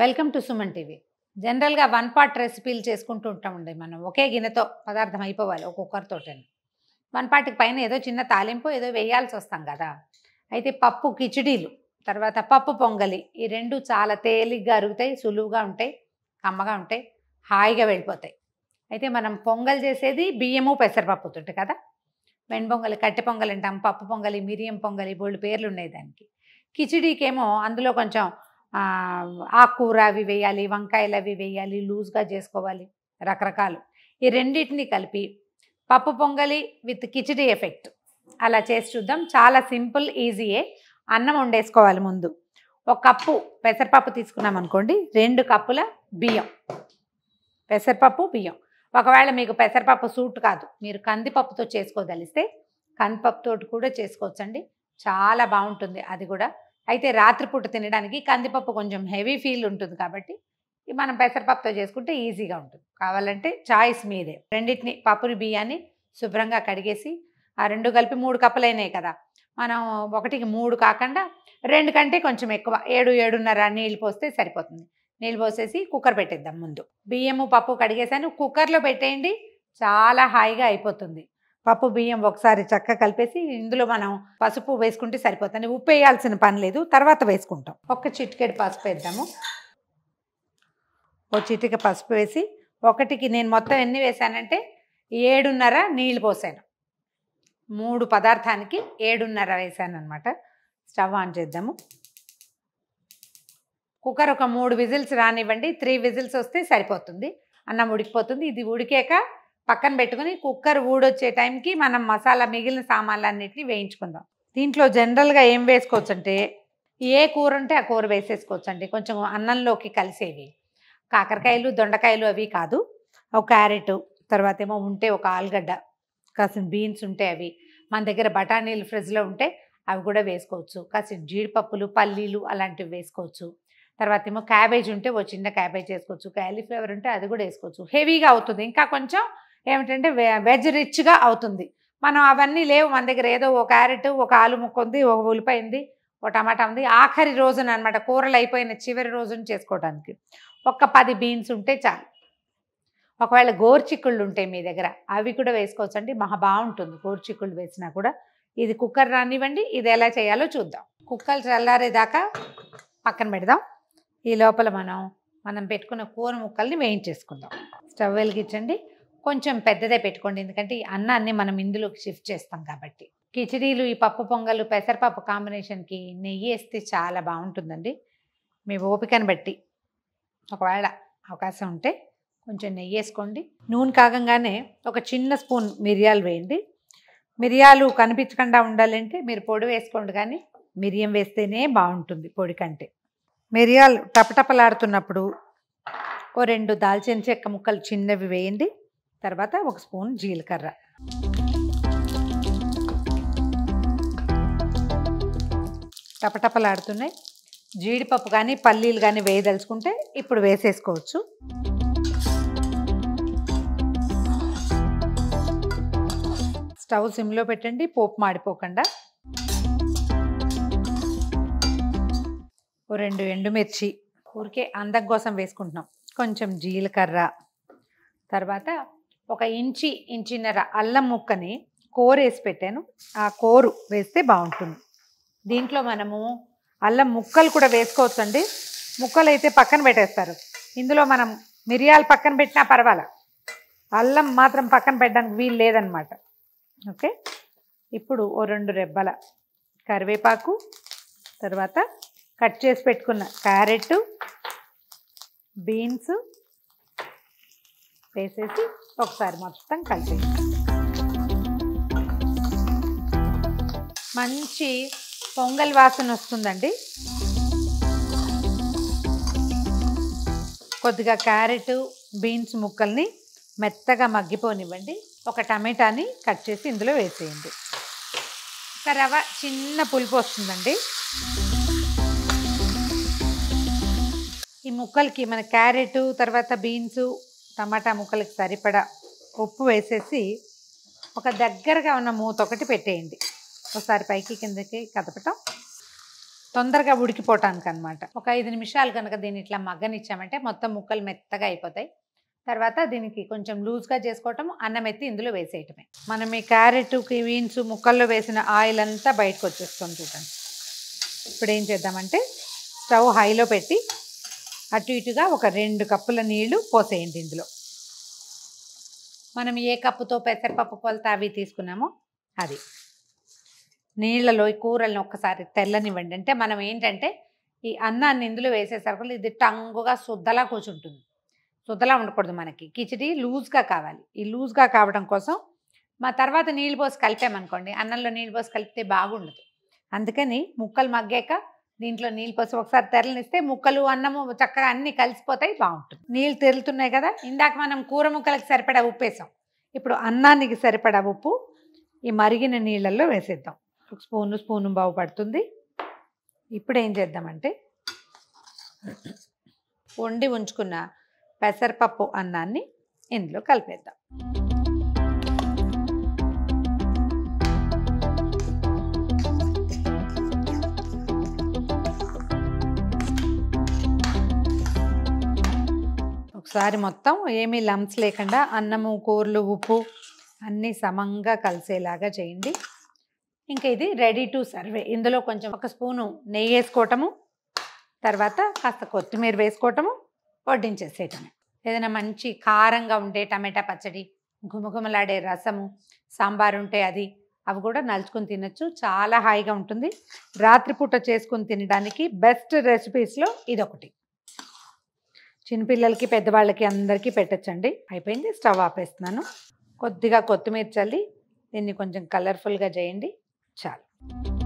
welcome to Suman TV జనరల్గా one part రెసిపీలు చేసుకుంటూ ఉంటామండి మనం ఒకే గిన్నెతో పదార్థం అయిపోవాలి ఒక్కొక్కరితోటని వన్ పార్ట్కి పైన ఏదో చిన్న తాలింపు ఏదో వేయాల్సి వస్తాం కదా అయితే పప్పు కిచిడీలు తర్వాత పప్పు పొంగలి ఈ రెండు చాలా తేలిగ్గా అరుగుతాయి సులువుగా ఉంటాయి కమ్మగా ఉంటాయి హాయిగా వెళ్ళిపోతాయి అయితే మనం పొంగల్ చేసేది బియ్యము పెసరపప్పుతుంటాయి కదా వెన్ పొంగలి కట్టె పొంగలి అంటాం పప్పు పొంగలి మిరియం పొంగలి బోళ్ళు పేర్లు ఉన్నాయి దానికి ఏమో అందులో కొంచెం ఆకుకూర అవి వేయాలి వంకాయలు అవి వేయాలి లూజ్గా చేసుకోవాలి రకరకాలు ఈ రెండింటిని కలిపి పప్పు పొంగలి విత్ కిచిడి ఎఫెక్ట్ అలా చేసి చూద్దాం చాలా సింపుల్ ఈజీయే అన్నం వండేసుకోవాలి ముందు ఒక కప్పు పెసరపప్పు తీసుకున్నాం అనుకోండి రెండు కప్పుల బియ్యం పెసరపప్పు బియ్యం ఒకవేళ మీకు పెసరపప్పు సూట్ కాదు మీరు కందిపప్పుతో చేసుకోదలిస్తే కందిపప్పుతో కూడా చేసుకోవచ్చండి చాలా బాగుంటుంది అది కూడా అయితే రాత్రిపూట తినడానికి కందిపప్పు కొంచెం హెవీ ఫీల్ ఉంటుంది కాబట్టి మనం పెసరపప్పుతో చేసుకుంటే ఈజీగా ఉంటుంది కావాలంటే చాయిస్ మీదే రెండింటిని పప్పుని బియ్యాన్ని శుభ్రంగా కడిగేసి ఆ రెండు కలిపి మూడు కప్పులైనాయి కదా మనం ఒకటికి మూడు కాకుండా రెండు కంటే కొంచెం ఎక్కువ ఏడు ఏడున్నర నీళ్ళు పోస్తే సరిపోతుంది నీళ్ళు పోసేసి కుక్కర్ పెట్టేద్దాం ముందు బియ్యము పప్పు కడిగేసాను కుక్కర్లో పెట్టేయండి చాలా హాయిగా అయిపోతుంది పప్పు బియ్యం ఒకసారి చక్క కలిపేసి ఇందులో మనం పసుపు వేసుకుంటే సరిపోతుంది ఉప్పు వేయాల్సిన పని లేదు తర్వాత వేసుకుంటాం ఒక చిటికెడు పసుపు వేద్దాము ఒక చిటిక పసుపు వేసి ఒకటికి నేను మొత్తం ఎన్ని వేసానంటే ఏడున్నర నీళ్ళు పోసాను మూడు పదార్థానికి ఏడున్నర వేసాను అనమాట స్టవ్ ఆన్ చేద్దాము కుక్కర్ ఒక మూడు విజిల్స్ రానివ్వండి త్రీ విజిల్స్ వస్తే సరిపోతుంది అన్నం ఉడికిపోతుంది ఇది ఉడికాక పక్కన పెట్టుకుని కుక్కర్ ఊడొచ్చే టైంకి మనం మసాలా మిగిలిన సామాన్లన్నింటినీ వేయించుకుందాం దీంట్లో జనరల్గా ఏం వేసుకోవచ్చు అంటే ఏ కూర ఉంటే ఆ కూర వేసేసుకోవచ్చు అండి కొంచెం అన్నంలోకి కలిసేవి కాకరకాయలు దొండకాయలు అవి కాదు ఒక క్యారెట్ తర్వాత ఏమో ఉంటే ఒక ఆలుగడ్డ కాసిన బీన్స్ ఉంటే అవి మన దగ్గర బఠానీలు ఫ్రిడ్జ్లో ఉంటే అవి కూడా వేసుకోవచ్చు కాసిన జీడిపప్పులు పల్లీలు అలాంటివి వేసుకోవచ్చు తర్వాత ఏమో క్యాబేజ్ ఉంటే ఓ చిన్న క్యాబేజ్ వేసుకోవచ్చు క్యాలీఫ్లవర్ ఉంటే అది కూడా వేసుకోవచ్చు హెవీగా అవుతుంది ఇంకా కొంచెం ఏమిటంటే వెజ్ రిచ్గా అవుతుంది మనం అవన్నీ లేవు మన దగ్గర ఏదో ఒక క్యారెట్ ఒక ఆలు ముక్క ఉంది ఒక ఉల్లిపాయ ఉంది ఒక టమాటా ఉంది ఆఖరి రోజున అనమాట కూరలు అయిపోయిన చివరి రోజున చేసుకోవడానికి ఒక్క పది బీన్స్ ఉంటే చాలు ఒకవేళ గోర్చిక్కుళ్ళు ఉంటాయి మీ దగ్గర అవి కూడా వేసుకోవచ్చు అండి మహా బాగుంటుంది గోర్చిక్కుళ్ళు వేసినా కూడా ఇది కుక్కర్ రానివ్వండి ఇది ఎలా చేయాలో చూద్దాం కుక్కలు చల్లారేదాకా పక్కన పెడదాం ఈ లోపల మనం మనం పెట్టుకున్న కూర ముక్కల్ని వేయించేసుకుందాం స్టవ్ వెలిగించండి కొంచెం పెద్దదే పెట్టుకోండి ఎందుకంటే ఈ అన్నాన్ని మనం ఇందులోకి షిఫ్ట్ చేస్తాం కాబట్టి కిచిడీలు ఈ పప్పు పొంగలు పెసరపప్పు కాంబినేషన్కి నెయ్యి వేస్తే చాలా బాగుంటుందండి మీ ఓపికను బట్టి ఒకవేళ అవకాశం ఉంటే కొంచెం నెయ్యి వేసుకోండి నూనె కాగంగానే ఒక చిన్న స్పూన్ మిరియాలు వేయండి మిరియాలు కనిపించకుండా ఉండాలంటే మీరు పొడి వేసుకోండి కానీ మిరియం వేస్తేనే బాగుంటుంది పొడి కంటే మిరియాలు టపటపలాడుతున్నప్పుడు ఓ రెండు దాల్చిన చెక్క ముక్కలు చిన్నవి వేయండి తర్వాత ఒక స్పూన్ జీలకర్ర టపటపలాడుతున్నాయి జీడిపప్పు కానీ పల్లీలు కానీ వేయదలుచుకుంటే ఇప్పుడు వేసేసుకోవచ్చు స్టవ్ సిమ్లో పెట్టండి పోపు మాడిపోకుండా రెండు ఎండుమిర్చి ఊరికే అందం కోసం వేసుకుంటున్నాం కొంచెం జీలకర్ర తర్వాత ఒక ఇంచి ఇంచిన్నర అల్లం ముక్కని కోరు వేసి పెట్టాను ఆ కోరు వేస్తే బాగుంటుంది దీంట్లో మనము అల్లం ముక్కలు కూడా వేసుకోవచ్చండి ముక్కలు అయితే పక్కన పెట్టేస్తారు ఇందులో మనం మిరియాలు పక్కన పెట్టినా పర్వాలే అల్లం మాత్రం పక్కన పెట్టడానికి వీలు లేదనమాట ఓకే ఇప్పుడు ఓ రెండు రెబ్బల కరివేపాకు తర్వాత కట్ చేసి పెట్టుకున్న క్యారెట్ బీన్స్ వేసేసి ఒకసారి మొత్తం కలిపేస్తాం మంచి పొంగల్ వాసన వస్తుందండి కొద్దిగా క్యారెట్ బీన్స్ ముక్కల్ని మెత్తగా మగ్గిపోనివ్వండి ఒక టమాటాని కట్ చేసి ఇందులో వేసేయండి ఒక రవ చిన్న పులుపు వస్తుందండి ఈ ముక్కలకి మన క్యారెట్ తర్వాత బీన్స్ టమాటా ముక్కలకు సరిపడా ఉప్పు వేసేసి ఒక దగ్గరగా ఉన్న మూత ఒకటి పెట్టేయండి ఒకసారి పైకి కిందకి కదపటం తొందరగా ఉడికిపోవటానికి అనమాట ఒక ఐదు నిమిషాలు కనుక దీన్ని ఇట్లా మగ్గనిచ్చామంటే మొత్తం ముక్కలు మెత్తగా అయిపోతాయి తర్వాత దీనికి కొంచెం లూజ్గా చేసుకోవటం అన్నం ఎత్తి ఇందులో వేసేయటమే మనం ఈ క్యారెట్ బీన్స్ ముక్కల్లో వేసిన ఆయిల్ అంతా బయటకు వచ్చేస్తుంది చూడండి ఇప్పుడు ఏం చేద్దామంటే స్టవ్ హైలో పెట్టి అటు ఇటుగా ఒక రెండు కప్పుల నీళ్లు పోసేయండి ఇందులో మనం ఏ కప్పుతో పెసరపప్పు కొలత అవి తీసుకున్నామో అది నీళ్ళలో ఈ కూరలను ఒక్కసారి తెల్లనివ్వండి అంటే మనం ఏంటంటే ఈ అన్నాన్ని ఇందులో వేసేసరికి ఇది టంగుగా శుద్ధలా కూర్చుంటుంది శుద్ధలా ఉండకూడదు మనకి కిచిడి లూజ్గా కావాలి ఈ లూజ్గా కావడం కోసం మా తర్వాత నీళ్ళు పోసి కలిపామనుకోండి అన్నంలో నీళ్ళు పోసి కలిపితే బాగుండదు అందుకని ముక్కలు మగ్గాక దీంట్లో నీళ్ళు పోసి ఒకసారి తెరలనిస్తే ముక్కలు అన్నము చక్కగా అన్నీ కలిసిపోతాయి బాగుంటుంది నీళ్ళు తెరులుతున్నాయి కదా ఇందాక మనం కూర ముక్కలకు సరిపడా ఉప్పు వేసాం ఇప్పుడు అన్నానికి సరిపడా ఉప్పు ఈ మరిగిన నీళ్ళల్లో వేసేద్దాం ఒక స్పూను స్పూను బాగుపడుతుంది ఇప్పుడు ఏం చేద్దామంటే వండి ఉంచుకున్న పెసరపప్పు అన్నాన్ని ఇందులో కలిపేద్దాం ఒకసారి మొత్తం ఏమీ లంప్స్ లేకుండా అన్నము కూరలు ఉప్పు అన్నీ సమంగా కలిసేలాగా చేయండి ఇంకా ఇది రెడీ టు సర్వే ఇందులో కొంచెం ఒక స్పూను నెయ్యి వేసుకోవటము తర్వాత కాస్త కొత్తిమీర వేసుకోవటము వడ్డించేసేయటమే ఏదైనా మంచి కారంగా ఉంటే టమాటా పచ్చడి గుమగుమలాడే రసము సాంబార్ ఉంటే అది అవి కూడా నలుచుకొని తినచ్చు చాలా హాయిగా ఉంటుంది రాత్రిపూట చేసుకుని తినడానికి బెస్ట్ రెసిపీస్లో ఇదొకటి చిన్నపిల్లలకి పెద్దవాళ్ళకి అందరికీ పెట్టచ్చండి అయిపోయింది స్టవ్ ఆపేస్తున్నాను కొద్దిగా కొత్తిమీర చల్లి దీన్ని కొంచెం కలర్ఫుల్గా చేయండి చాలు